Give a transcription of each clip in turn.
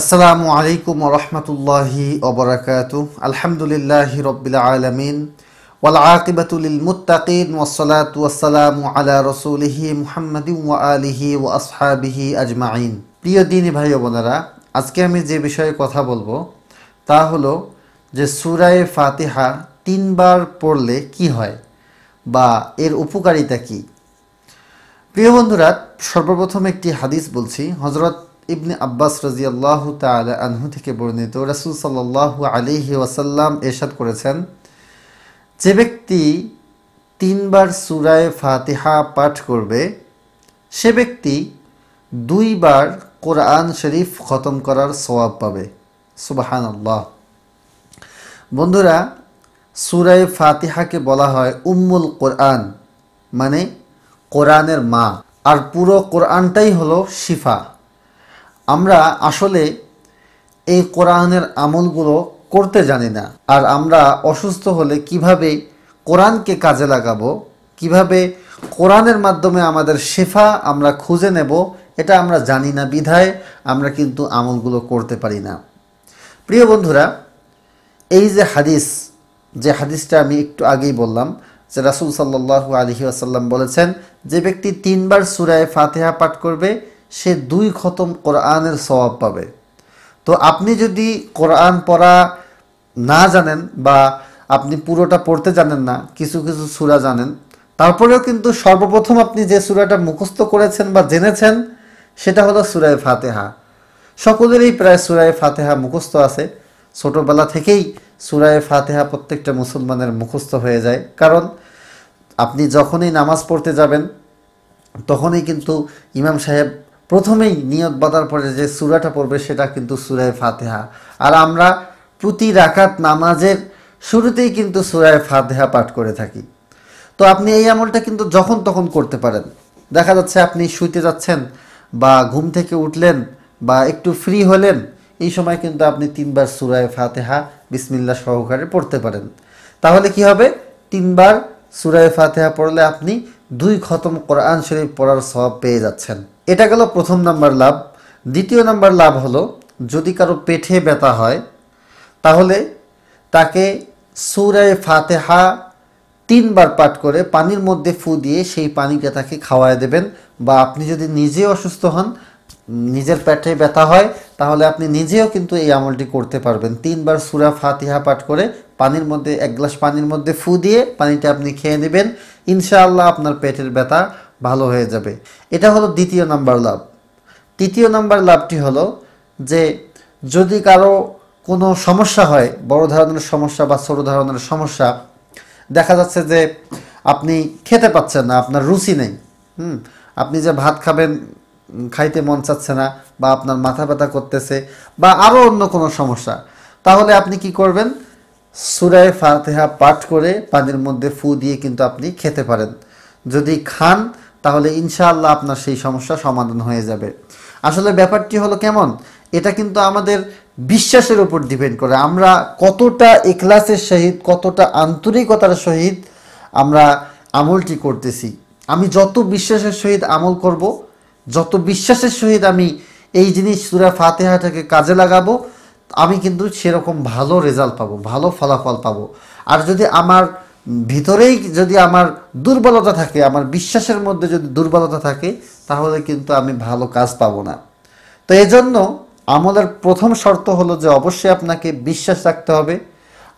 আসসালামু আলাইকুম রহমতুল্লাহি অবরাকাত আলহামদুলিল্লাহ রবিল আলমিন ওয়াল আকিবাতুল মুতাকিন ওসলাত ওয়াসালাম আলা রসুলহি মুহাম্মদি ওয়া আলিহি ও আসহাবিহি আজমাইন প্রিয় দিনী ভাই বোনেরা আজকে আমি যে বিষয়ে কথা বলবো তা হলো যে সুরায় ফাতিহা তিনবার পড়লে কি হয় বা এর উপকারিতা কি প্রিয় বন্ধুরা সর্বপ্রথম একটি হাদিস বলছি হজরত ইবনে আব্বাস রাজি আল্লাহ তালা আনহু থেকে বর্ণিত রাসুল সাল্লাহ আলিহি ওয়াসাল্লাম এরশাদ করেছেন যে ব্যক্তি তিনবার সুরায় ফাতিহা পাঠ করবে সে ব্যক্তি দুইবার কোরআন শরীফ খতম করার সবাব পাবে সুবাহান আল্লাহ বন্ধুরা সুরায় ফাতিহাকে বলা হয় উম্মুল কোরআন মানে কোরআনের মা আর পুরো কোরআনটাই হলো শিফা আমরা আসলে এই কোরআনের আমলগুলো করতে জানি না আর আমরা অসুস্থ হলে কিভাবে কোরআনকে কাজে লাগাবো কিভাবে কোরআনের মাধ্যমে আমাদের শেফা আমরা খুঁজে নেব এটা আমরা জানি না বিধায় আমরা কিন্তু আমলগুলো করতে পারি না প্রিয় বন্ধুরা এই যে হাদিস যে হাদিসটা আমি একটু আগেই বললাম যে রাসুল সাল্লাহ আলহি আসাল্লাম বলেছেন যে ব্যক্তি তিনবার সুরায় ফাতেহা পাঠ করবে সে দুই খতম কোরআনের স্বভাব পাবে তো আপনি যদি কোরআন পড়া না জানেন বা আপনি পুরোটা পড়তে জানেন না কিছু কিছু সুরা জানেন তারপরেও কিন্তু সর্বপ্রথম আপনি যে সুরাটা মুখস্থ করেছেন বা জেনেছেন সেটা হলো সুরায় ফাতেহা সকলেরই প্রায় সুরায় ফাতেহা মুখস্থ আছে ছোটোবেলা থেকেই সুরায় ফাতেহা প্রত্যেকটা মুসলমানের মুখস্থ হয়ে যায় কারণ আপনি যখনই নামাজ পড়তে যাবেন তখনই কিন্তু ইমাম সাহেব প্রথমেই নিয়ত বাঁধার পরে যে সুরাটা পড়বে সেটা কিন্তু সুরায় ফাতেহা আর আমরা প্রতি রাখাত নামাজের শুরুতেই কিন্তু সুরায় ফাতেহা পাঠ করে থাকি তো আপনি এই আমলটা কিন্তু যখন তখন করতে পারেন দেখা যাচ্ছে আপনি শুইতে যাচ্ছেন বা ঘুম থেকে উঠলেন বা একটু ফ্রি হলেন এই সময় কিন্তু আপনি তিনবার সুরায় ফাতেহা বিসমিল্লা সহকারে পড়তে পারেন তাহলে কি হবে তিনবার সুরায় ফাতেহা পড়লে আপনি দুই খতম কোরআন শরীফ পড়ার সব পেয়ে যাচ্ছেন এটা গেল প্রথম নাম্বার লাভ দ্বিতীয় নাম্বার লাভ হলো যদি কারো পেটে ব্যথা হয় তাহলে তাকে সুরায় ফাতেহা তিনবার পাঠ করে পানির মধ্যে ফু দিয়ে সেই পানিকে তাকে খাওয়ায় দেবেন বা আপনি যদি নিজে অসুস্থ হন নিজের পেটে ব্যথা হয় তাহলে আপনি নিজেও কিন্তু এই আমলটি করতে পারবেন তিনবার সুরা ফাতিহা পাঠ করে পানির মধ্যে এক গ্লাস পানির মধ্যে ফু দিয়ে পানিটা আপনি খেয়ে নেবেন ইনশাআল্লাহ আপনার পেটের ব্যথা ভালো হয়ে যাবে এটা হলো দ্বিতীয় নাম্বার লাভ তৃতীয় নাম্বার লাভটি হলো যে যদি কারো কোনো সমস্যা হয় বড় ধরনের সমস্যা বা ছোটো ধরনের সমস্যা দেখা যাচ্ছে যে আপনি খেতে পাচ্ছেন না আপনার রুচি নেই হুম আপনি যে ভাত খাবেন খাইতে মন চাচ্ছে না বা আপনার মাথা ব্যথা করতেছে বা আরও অন্য কোনো সমস্যা তাহলে আপনি কি করবেন সুরায় ফাতেহা পাঠ করে পানির মধ্যে ফু দিয়ে কিন্তু আপনি খেতে পারেন যদি খান তাহলে ইনশাআল্লাহ আপনার সেই সমস্যা সমাধান হয়ে যাবে আসলে ব্যাপারটি হলো কেমন এটা কিন্তু আমাদের বিশ্বাসের উপর ডিপেন্ড করে আমরা কতটা এক্লাসের সহিত কতটা আন্তরিকতার সহিত আমরা আমলটি করতেছি আমি যত বিশ্বাসের সহিত আমল করব যত বিশ্বাসের সহিত আমি এই জিনিস সুরা ফাতেহাটাকে কাজে লাগাবো আমি কিন্তু সেরকম ভালো রেজাল্ট পাবো ভালো ফলাফল পাবো আর যদি আমার ভিতরেই যদি আমার দুর্বলতা থাকে আমার বিশ্বাসের মধ্যে যদি দুর্বলতা থাকে তাহলে কিন্তু আমি ভালো কাজ পাবো না তো এজন্য আমলের প্রথম শর্ত হলো যে অবশ্যই আপনাকে বিশ্বাস রাখতে হবে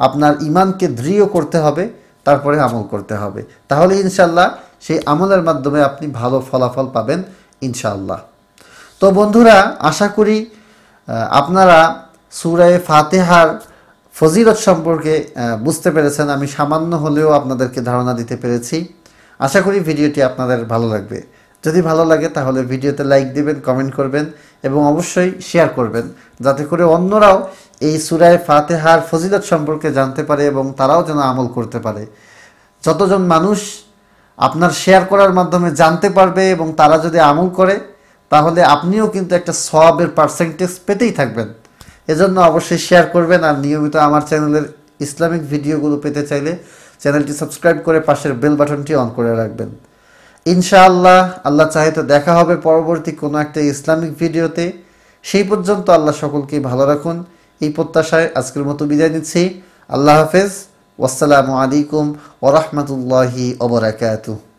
আপনার ইমানকে দৃঢ় করতে হবে তারপরে আমল করতে হবে তাহলে ইনশাল্লাহ সেই আমলের মাধ্যমে আপনি ভালো ফলাফল পাবেন ইনশাআল্লাহ তো বন্ধুরা আশা করি আপনারা সুরায় ফাতেহার ফজিলত সম্পর্কে বুঝতে পেরেছেন আমি সামান্য হলেও আপনাদেরকে ধারণা দিতে পেরেছি আশা করি ভিডিওটি আপনাদের ভালো লাগবে যদি ভালো লাগে তাহলে ভিডিওতে লাইক দিবেন কমেন্ট করবেন এবং অবশ্যই শেয়ার করবেন যাতে করে অন্যরাও এই সুরায় ফাতেহার ফজিলত সম্পর্কে জানতে পারে এবং তারাও যেন আমল করতে পারে যতজন মানুষ আপনার শেয়ার করার মাধ্যমে জানতে পারবে এবং তারা যদি আমল করে তাহলে আপনিও কিন্তু একটা সবের পার্সেন্টেজ পেতেই থাকবেন এজন্য অবশ্যই শেয়ার করবেন আর নিয়মিত আমার চ্যানেলের ইসলামিক ভিডিওগুলো পেতে চাইলে চ্যানেলটি সাবস্ক্রাইব করে পাশের বেল বাটনটি অন করে রাখবেন ইনশাআল্লাহ আল্লাহ চাহে তো দেখা হবে পরবর্তী কোনো একটা ইসলামিক ভিডিওতে সেই পর্যন্ত আল্লাহ সকলকে ভালো রাখুন এই প্রত্যাশায় আজকের মতো বিদায় নিচ্ছি আল্লাহ হাফেজ ওয়াসালামু আলাইকুম ওরহমতুল্লাহি ওবরাকাতু